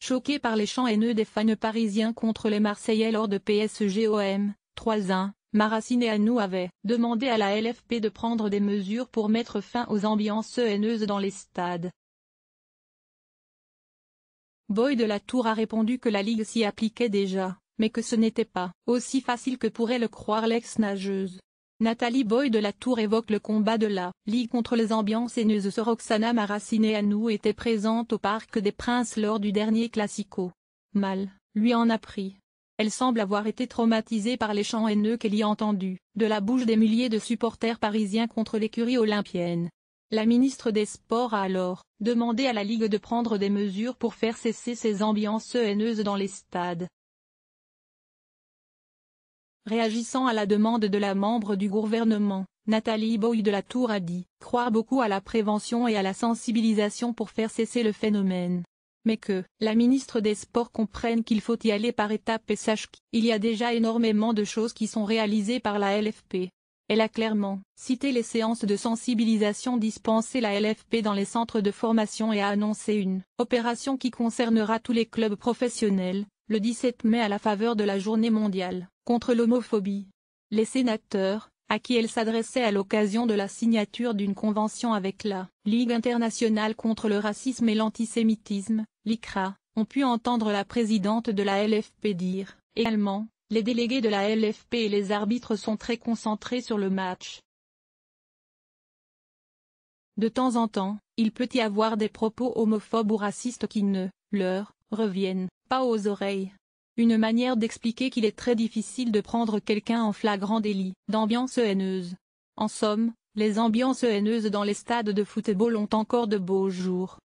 Choqué par les chants haineux des fans parisiens contre les Marseillais lors de PSGOM, om 3-1, Maracine et Anou avaient demandé à la LFP de prendre des mesures pour mettre fin aux ambiances haineuses dans les stades. Boy de la Tour a répondu que la ligue s'y appliquait déjà, mais que ce n'était pas aussi facile que pourrait le croire l'ex-nageuse. Nathalie Boy de la Tour évoque le combat de la Ligue contre les ambiances haineuses. Roxana nous était présente au Parc des Princes lors du dernier Classico. Mal, lui en a pris. Elle semble avoir été traumatisée par les chants haineux qu'elle y a entendus, de la bouche des milliers de supporters parisiens contre l'écurie olympienne. La ministre des Sports a alors demandé à la Ligue de prendre des mesures pour faire cesser ces ambiances haineuses dans les stades. Réagissant à la demande de la membre du gouvernement, Nathalie Boy de la Tour a dit « Croire beaucoup à la prévention et à la sensibilisation pour faire cesser le phénomène. Mais que la ministre des Sports comprenne qu'il faut y aller par étapes et sache qu'il y a déjà énormément de choses qui sont réalisées par la LFP. Elle a clairement cité les séances de sensibilisation dispensées la LFP dans les centres de formation et a annoncé une opération qui concernera tous les clubs professionnels, le 17 mai à la faveur de la journée mondiale contre l'homophobie. Les sénateurs, à qui elle s'adressait à l'occasion de la signature d'une convention avec la Ligue internationale contre le racisme et l'antisémitisme, l'ICRA, ont pu entendre la présidente de la LFP dire également les délégués de la LFP et les arbitres sont très concentrés sur le match. De temps en temps, il peut y avoir des propos homophobes ou racistes qui ne, leur, reviennent pas aux oreilles. Une manière d'expliquer qu'il est très difficile de prendre quelqu'un en flagrant délit d'ambiance haineuse. En somme, les ambiances haineuses dans les stades de football ont encore de beaux jours.